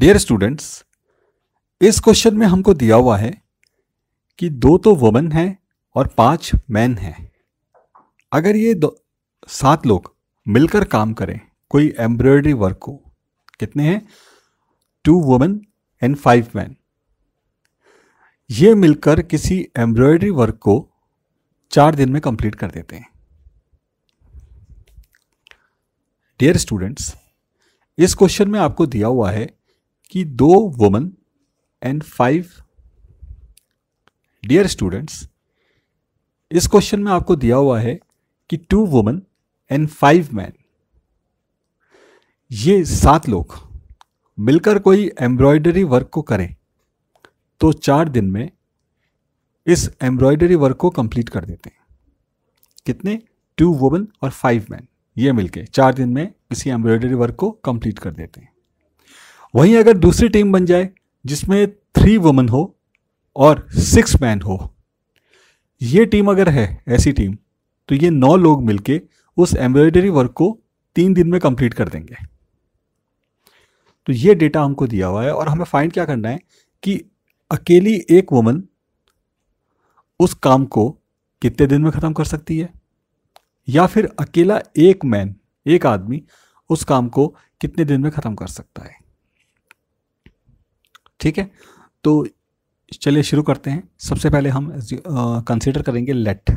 Dear students इस question में हमको दिया हुआ है कि दो तो वुमेन हैं और पांच मैन हैं अगर ये दो सात लोग मिलकर काम करें कोई एम्ब्रॉयडरी वर्क को कितने हैं two women and five man ये मिलकर किसी एम्ब्रॉयडरी वर्क को चार दिन में कंप्लीट कर देते हैं डियर स्टूडेंट्स इस क्वेश्चन में आपको दिया हुआ है कि दो woman and five dear students इस क्वेश्चन में आपको दिया हुआ है कि two woman and five man ये सात लोग मिलकर कोई एम्ब्रॉयडरी वर्क को करें तो चार दिन में इस एम्ब्रॉयडरी वर्क को कंप्लीट कर देते हैं कितने टू वुमन और फाइव मैन ये मिलके चार दिन में किसी एम्ब्रॉयडरी वर्क को कंप्लीट कर देते हैं वहीं अगर दूसरी टीम बन जाए जिसमें थ्री वुमेन हो और सिक्स मैन हो ये टीम अगर है ऐसी टीम तो ये नौ लोग मिलके उस एम्ब्रॉयडरी वर्क को तीन दिन में कंप्लीट कर देंगे तो ये डेटा हमको दिया हुआ है और हमें फाइंड क्या करना है कि अकेली एक वुमन उस काम को कितने दिन में ख़त्म कर सकती है या फिर अकेला एक मैन एक आदमी उस काम को कितने दिन में ख़त्म कर सकता है ठीक है तो चलिए शुरू करते हैं सबसे पहले हम कंसिडर करेंगे let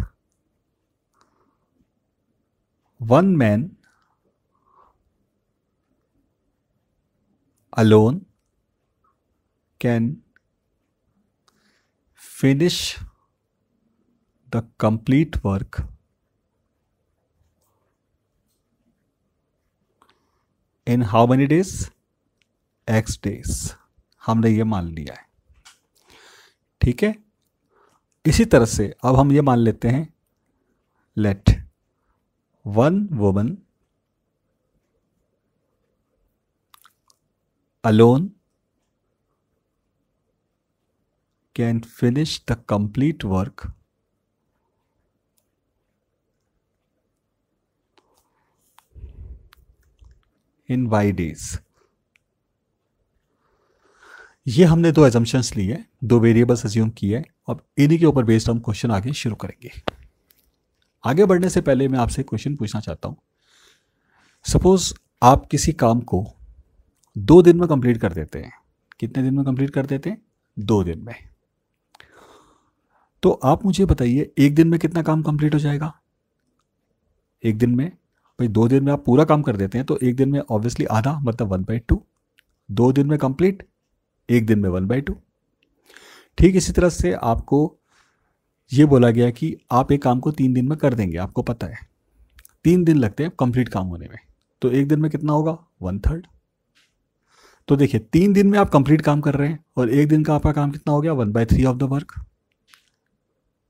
one man alone can finish the complete work in how many days X days हमने ये मान लिया है ठीक है इसी तरह से अब हम ये मान लेते हैं let one woman alone can finish the complete work in Y days ये हमने दो एजम्पन्स लिए दो वेरिएबल्स एज्यूम किए अब इन्हीं के ऊपर बेस्ड हम क्वेश्चन आगे शुरू करेंगे आगे बढ़ने से पहले मैं आपसे क्वेश्चन पूछना चाहता हूँ सपोज़ आप किसी काम को दो दिन में कंप्लीट कर देते हैं कितने दिन में कंप्लीट कर देते हैं दो दिन में तो आप मुझे बताइए एक दिन में कितना काम कंप्लीट हो जाएगा एक दिन में भाई दो दिन में आप पूरा काम कर देते हैं तो एक दिन में ऑब्वियसली आधा मतलब वन बाई टू दो दिन में कंप्लीट एक दिन में वन बाई टू ठीक इसी तरह से आपको ये बोला गया कि आप एक काम को तीन दिन में कर देंगे आपको पता है तीन दिन लगते हैं कंप्लीट काम होने में तो एक दिन में कितना होगा वन थर्ड तो देखिए तीन दिन में आप कंप्लीट काम कर रहे हैं और एक दिन का आपका काम कितना हो गया one by three of the work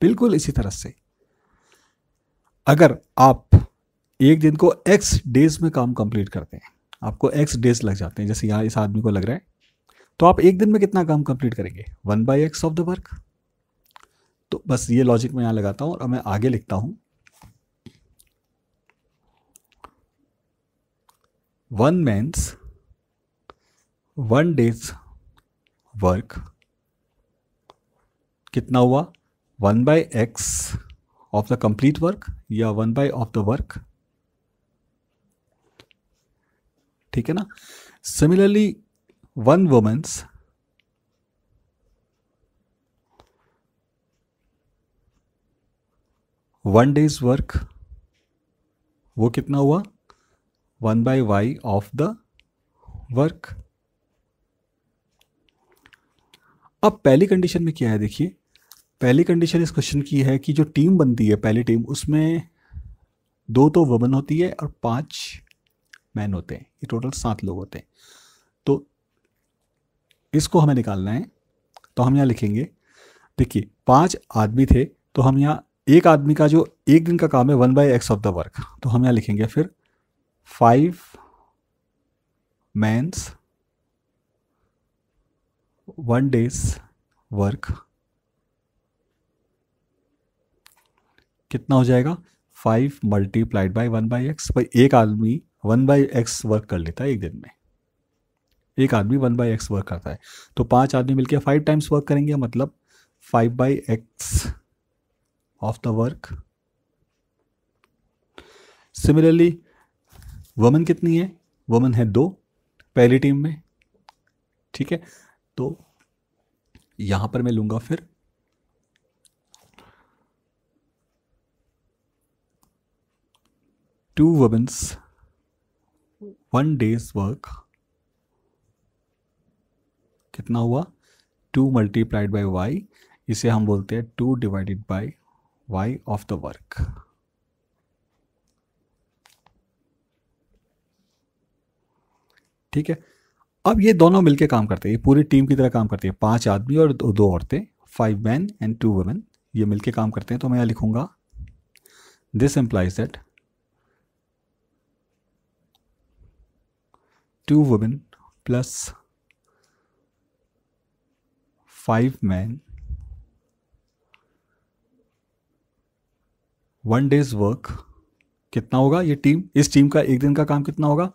बिल्कुल इसी तरह से अगर आप एक दिन को एक्स डेज में काम कंप्लीट करते हैं आपको एक्स डेज लग जाते हैं जैसे यहाँ इस आदमी को लग रहा है तो आप एक दिन में कितना काम कंप्लीट करेंगे one by X of the work तो बस ये लॉजिक मैं यहां लगाता हूं और मैं आगे लिखता हूं one man's one days work कितना हुआ one by X of the complete work या one by of the work ठीक है ना similarly one woman's one days work वो कितना हुआ one by Y of the work अब पहली कंडीशन में क्या है देखिए पहली कंडीशन इस क्वेश्चन की है कि जो टीम बनती है पहली टीम उसमें दो तो वुमन होती है और पांच मैन होते हैं ये टोटल सात लोग होते हैं इसको हमें निकालना है तो हम यहाँ लिखेंगे देखिए पांच आदमी थे तो हम यहाँ एक आदमी का जो एक दिन का काम है one by X of the work तो हम यहाँ लिखेंगे फिर five man's one days work कितना हो जाएगा five multiplied by one by X भाई एक आदमी वन बाई एक्स वर्क कर लेता है एक दिन में एक आदमी वन बाई एक्स वर्क करता है तो पांच आदमी मिलकर फाइव टाइम्स वर्क करेंगे मतलब five by X of the work similarly woman कितनी है वमन है दो पहली टीम में ठीक है तो यहां पर मैं लूंगा फिर two women's one days work कितना हुआ टू मल्टीप्लाइड बाई वाई इसे हम बोलते हैं two divided by Y of the work ठीक है अब ये दोनों मिलके काम करते हैं ये पूरी टीम की तरह काम करती है पांच आदमी और दो, दो औरतें five man and two women ये मिलके काम करते हैं तो मैं यहां लिखूंगा this implies that two women plus five man one days work कितना होगा ये टीम इस टीम का एक दिन का काम कितना होगा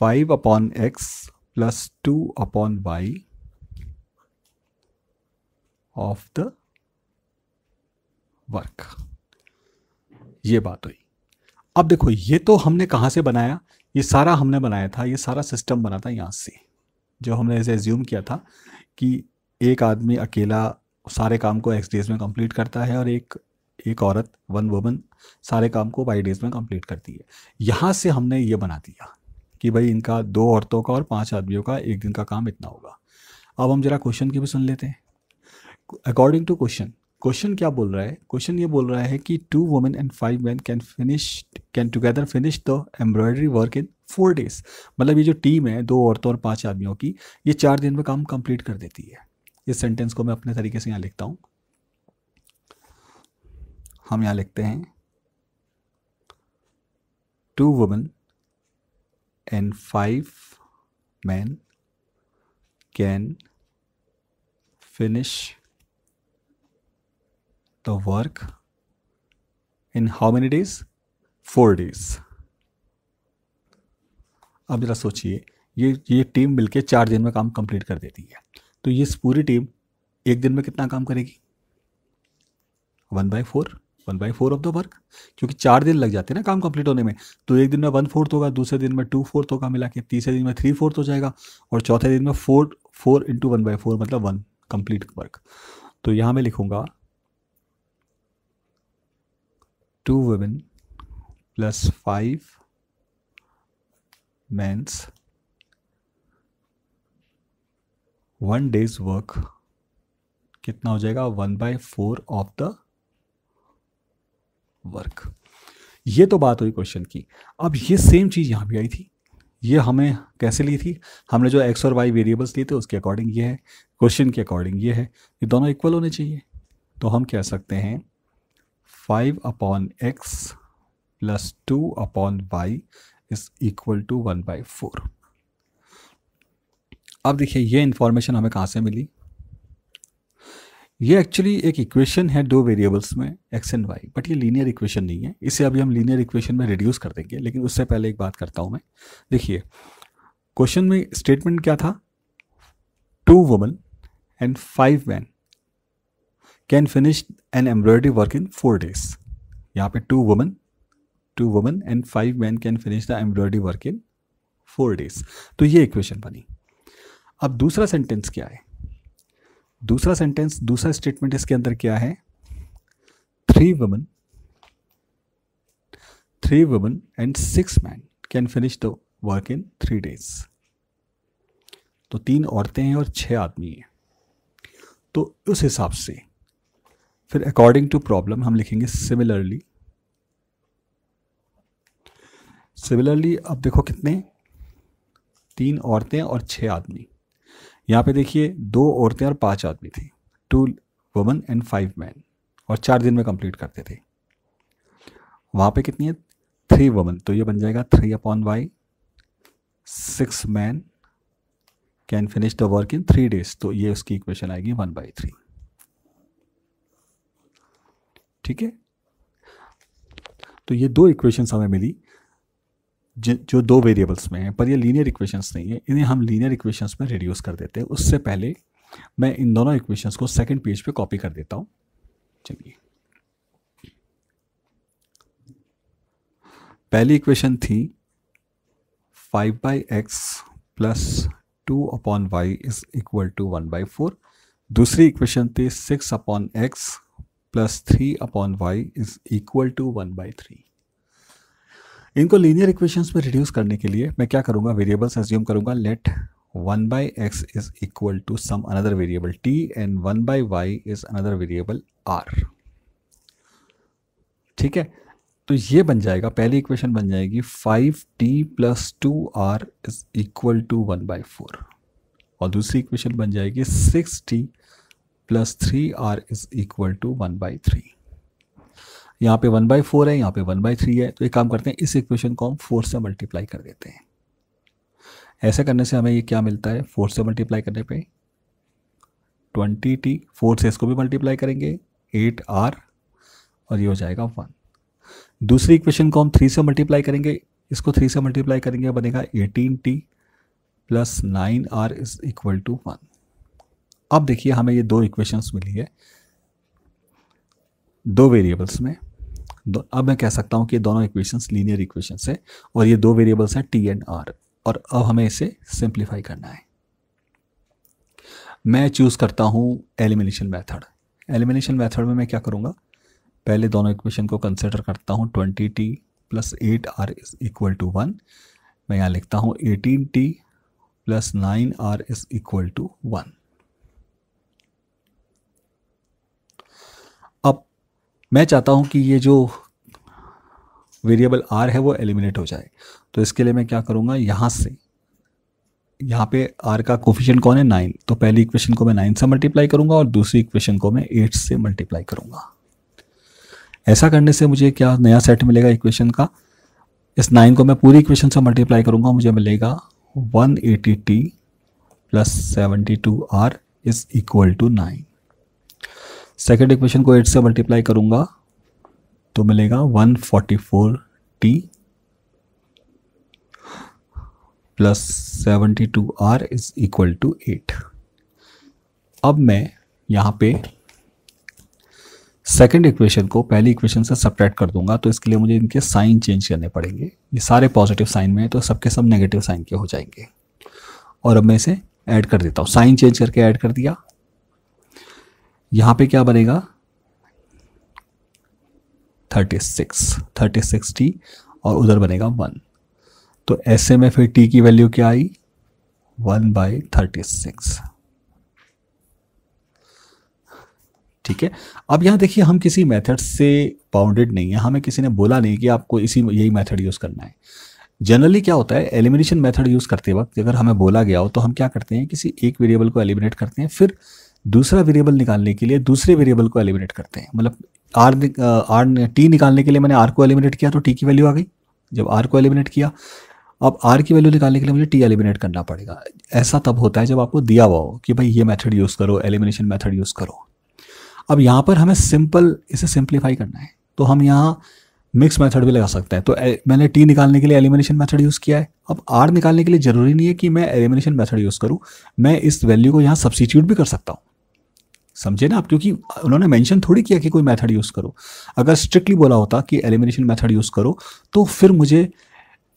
five upon x plus two upon Y of the work ये बात हुई अब देखो ये तो हमने कहाँ से बनाया ये सारा हमने बनाया था ये सारा सिस्टम बना था यहाँ से जो हमने इसे एज्यूम किया था कि एक आदमी अकेला सारे काम को एक्स डेज में कंप्लीट करता है और एक एक औरत वन वुमन सारे काम को वाई डेज में कंप्लीट करती है यहाँ से हमने ये बना दिया कि भाई इनका दो औरतों का और पांच आदमियों का एक दिन का काम इतना होगा अब हम जरा क्वेश्चन की भी सुन लेते हैं अकॉर्डिंग टू क्वेश्चन क्वेश्चन क्या बोल रहा है क्वेश्चन ये बोल रहा है कि two women and five man can finish can together finish the embroidery work in four days मतलब ये जो टीम है दो औरतों और पांच आदमियों की ये चार दिन में काम कंप्लीट कर देती है इस सेंटेंस को मैं अपने तरीके से यहाँ लिखता हूँ हम यहाँ लिखते हैं two women and five man can finish the work in how many days? Four days. अब ज़रा सोचिए ये ये टीम मिलके चार दिन में काम कंप्लीट कर देती है तो ये पूरी टीम एक दिन में कितना काम करेगी one by four one by four of the work क्योंकि चार दिन लग जाते हैं ना काम कंप्लीट होने में तो एक दिन में वन फोर्थ होगा दूसरे दिन में टू फोर्थ होगा मिला के तीसरे दिन में थ्री फोर्थ हो जाएगा और चौथे दिन में four four into one by four मतलब वन कंप्लीट वर्क तो यहाँ मैं लिखूंगा two women plus five men's one days work कितना हो जाएगा one by four of the work ये तो बात हुई क्वेश्चन की अब ये सेम चीज़ यहाँ भी आई थी ये हमें कैसे ली थी हमने जो एक्स और वाई वेरिएबल्स लिए थे उसके अकॉर्डिंग ये है क्वेश्चन के अकॉर्डिंग ये है ये दोनों इक्वल होने चाहिए तो हम कह सकते हैं five upon x plus two upon y is equal to one by four अब देखिए ये इंफॉर्मेशन हमें कहाँ से मिली ये एक्चुअली एक इक्वेशन है दो वेरिएबल्स में एक्स एंड वाई बट ये लीनियर इक्वेशन नहीं है इसे अभी हम लीनियर इक्वेशन में रिड्यूस कर देंगे लेकिन उससे पहले एक बात करता हूँ मैं देखिए क्वेश्चन में स्टेटमेंट क्या था two woman and five man can finish an embroidery work in four days यहाँ पे two women two women and five man can finish the embroidery work in four days तो ये इक्वेशन बनी अब दूसरा सेंटेंस क्या है दूसरा सेंटेंस दूसरा स्टेटमेंट इसके अंदर क्या है three women three women and six man can finish the work in three days तो तीन औरतें हैं और छह आदमी हैं तो उस हिसाब से फिर अकॉर्डिंग टू प्रॉब्लम हम लिखेंगे सिमिलरली सिमिलरली अब देखो कितने तीन औरतें और छः आदमी यहाँ पे देखिए दो औरतें और पांच आदमी थे two woman and five man और चार दिन में कंप्लीट करते थे वहाँ पे कितनी है थ्री वुमन तो ये बन जाएगा three upon y six man can finish the work in three days तो ये उसकी इक्वेशन आएगी वन बाई थ्री ठीक है तो ये दो इक्वेशंस हमें मिली जो दो वेरिएबल्स में है पर ये लीनियर इक्वेशंस नहीं है इन्हें हम लीनियर इक्वेशंस में रिड्यूस कर देते हैं उससे पहले मैं इन दोनों इक्वेशंस को सेकंड पेज पे कॉपी कर देता हूँ चलिए पहली इक्वेशन थी five by x plus two upon y is equal to one by four दूसरी इक्वेशन थी six upon x plus three upon y is equal to one by three इनको लीनियर इक्वेशंस में रिड्यूस करने के लिए मैं क्या करूँगा वेरिएबल्स एज्यूम करूँगा let one by x is equal to some another variable t and one by y is another variable r ठीक है तो ये बन जाएगा पहली इक्वेशन बन जाएगी five t plus two r is equal to one by four और दूसरी इक्वेशन बन जाएगी six t plus three r is equal to one by three यहाँ पे वन बाई फोर है यहाँ पे वन बाई थ्री है तो एक काम करते हैं इस इक्वेशन को हम फोर से मल्टीप्लाई कर देते हैं ऐसा करने से हमें ये क्या मिलता है फोर से मल्टीप्लाई करने पे ट्वेंटी टी फोर से इसको भी मल्टीप्लाई करेंगे एट आर और ये हो जाएगा वन दूसरी इक्वेशन को हम थ्री से मल्टीप्लाई करेंगे इसको थ्री से मल्टीप्लाई करेंगे बनेगा eighteen t plus nine r is equal to one अब देखिए हमें ये दो इक्वेशंस मिली है दो वेरिएबल्स में दो, अब मैं कह सकता हूँ कि दोनों इक्वेशंस लीनियर इक्वेशंस है और ये दो वेरिएबल्स हैं टी एंड आर और अब हमें इसे सिंप्लीफाई करना है मैं चूज़ करता हूँ एलिमिनेशन मेथड एलिमिनेशन मेथड में मैं क्या करूँगा पहले दोनों इक्वेशन को कंसिडर करता हूँ twenty t plus eight r is equal to one मैं यहाँ लिखता हूँ eighteen t plus nine r is equal to one मैं चाहता हूँ कि ये जो वेरिएबल आर है वो एलिमिनेट हो जाए तो इसके लिए मैं क्या करूँगा यहाँ से यहाँ पे आर का कोफिशियंट कौन है नाइन तो पहली इक्वेशन को मैं नाइन से मल्टीप्लाई करूँगा और दूसरी इक्वेशन को मैं एट से मल्टीप्लाई करूँगा ऐसा करने से मुझे क्या नया सेट मिलेगा इक्वेशन का इस नाइन को मैं पूरी इक्वेशन से मल्टीप्लाई करूँगा मुझे मिलेगा one eighty t plus seventy two r is equal to nine second equation को एट से मल्टीप्लाई करूंगा तो मिलेगा one forty four t plus seventy two r is equal to eight अब मैं यहाँ पे सेकेंड इक्वेशन को पहली इक्वेशन से सपरेट कर दूंगा तो इसके लिए मुझे इनके साइन चेंज करने पड़ेंगे ये सारे पॉजिटिव साइन में है तो सबके सब नेगेटिव साइन के हो जाएंगे और अब मैं इसे ऐड कर देता हूँ साइन चेंज करके ऐड कर दिया यहां पे क्या बनेगा thirty six thirty six t और उधर बनेगा वन तो ऐसे में फिर टी की वैल्यू क्या आई वन बाई थर्टी सिक्स ठीक है अब यहां देखिए हम किसी मेथड से बाउंडेड नहीं है हमें किसी ने बोला नहीं कि आपको इसी यही मेथड यूज़ करना है जनरली क्या होता है एलिमिनेशन मेथड यूज़ करते वक्त अगर हमें बोला गया हो तो हम क्या करते हैं किसी एक वेरिएबल को एलिमिनेट करते हैं फिर दूसरा वेरिएबल निकालने के लिए दूसरे वेरिएबल को एलिमिनेट करते हैं मतलब आर आर टी निकालने के लिए मैंने आर को एलिमिनेट किया तो टी की वैल्यू आ गई जब आर को एलिमिनेट किया अब आर की वैल्यू निकालने के लिए मुझे टी एलिमिनेट करना पड़ेगा ऐसा तब होता है जब आपको दिया हुआ हो कि भाई ये मेथड यूज़ करो एलिमिनेशन मेथड यूज़ करो अब यहाँ पर हमें सिंपल इसे सिंप्लीफाई करना है तो हम यहाँ मिक्स मेथड भी लगा सकते हैं तो मैंने टी निकालने के लिए एलिमिनेशन मेथड यूज़ किया है अब आर निकालने के लिए ज़रूरी नहीं है कि मैं एलिमिनेशन मेथड यूज़ करूँ मैं इस वैल्यू को यहाँ सब्सिट्यूट भी कर सकता हूँ समझे ना आप क्योंकि उन्होंने मेंशन थोड़ी किया कि कोई मेथड यूज़ करो अगर स्ट्रिक्टली बोला होता कि एलिमिनेशन मेथड यूज़ करो तो फिर मुझे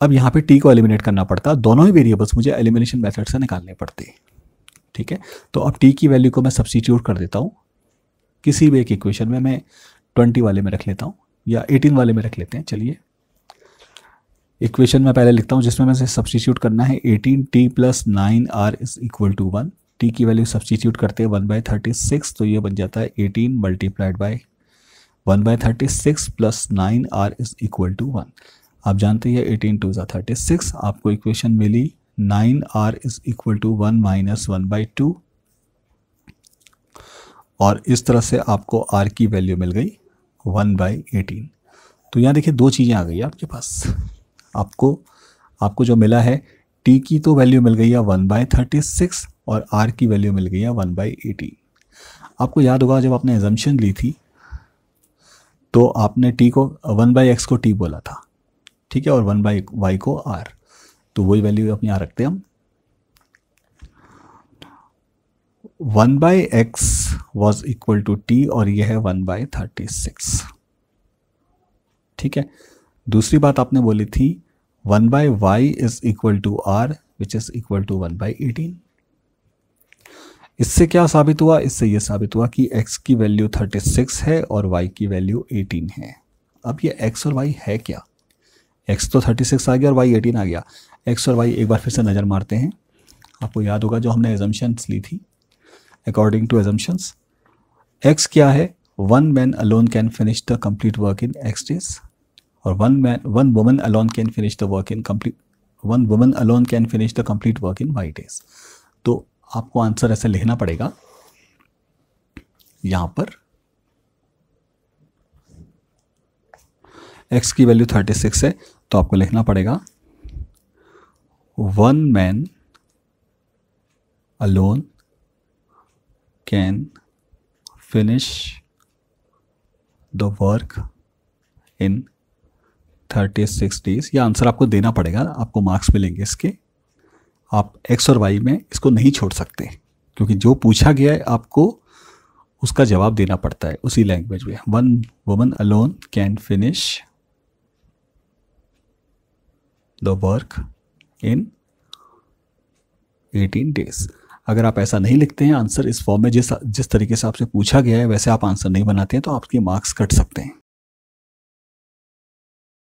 अब यहाँ पे टी को एलिमिनेट करना पड़ता दोनों ही वेरिएबल्स मुझे एलिमिनेशन मेथड से निकालने पड़ते ठीक है तो अब टी की वैल्यू को मैं सब्सिट्यूट कर देता हूँ किसी भी एक इक्वेशन में मैं ट्वेंटी वाले में रख लेता हूँ या एटीन वाले में रख लेते हैं चलिए इक्वेशन में पहले लिखता हूँ जिसमें मैं सब्सिट्यूट करना है eighteen t plus nine r is equal to one t की वैल्यू सब्सटीट्यूट करते हैं वन बाई थर्टी सिक्स तो ये बन जाता है eighteen multiplied by one by thirty six plus nine r is equal to one आप जानते हैं एटीन टू ज़ा थर्टी सिक्स आपको इक्वेशन मिली nine r is equal to one minus one by two और इस तरह से आपको आर की वैल्यू मिल गई वन बाई एटीन तो यहाँ देखिए दो चीज़ें आ गई आपके पास आपको आपको जो मिला है टी की तो वैल्यू मिल गई है वन बाई थर्टी सिक्स और आर की वैल्यू मिल गई है वन बाई एटी आपको याद होगा जब आपने एजम्पन ली थी तो आपने टी को वन बाई एक्स को टी बोला था ठीक है और वन बाई वाई को आर तो वही वैल्यू अपने यहाँ रखते हैं हम one by x was equal to t और यह है वन बाई थर्टी सिक्स ठीक है दूसरी बात आपने बोली थी one by y is equal to r which is equal to one by eighteen इससे क्या साबित हुआ इससे ये साबित हुआ कि x की वैल्यू 36 है और y की वैल्यू 18 है अब ये x और y है क्या x तो 36 आ गया और y 18 आ गया x और y एक बार फिर से नज़र मारते हैं आपको याद होगा जो हमने एजम्पन्स ली थी अकॉर्डिंग टू एजम्पन्स एक्स क्या है one man alone can finish the complete work in x days और one man one woman alone can finish the work in complete one woman alone can finish the complete work in y days आपको answer ऐसे लिखना पड़ेगा यहाँ पर x की value thirty six है तो आपको लिखना पड़ेगा one man alone can finish the work in thirty six days या आंसर आपको देना पड़ेगा आपको मार्क्स मिलेंगे इसके आप एक्स और वाई में इसको नहीं छोड़ सकते क्योंकि जो पूछा गया है आपको उसका जवाब देना पड़ता है उसी लैंग्वेज में one woman alone can finish the work in 18 days अगर आप ऐसा नहीं लिखते हैं आंसर इस फॉर्म में जिस जिस तरीके से आपसे पूछा गया है वैसे आप आंसर नहीं बनाते हैं तो आपके मार्क्स कट सकते हैं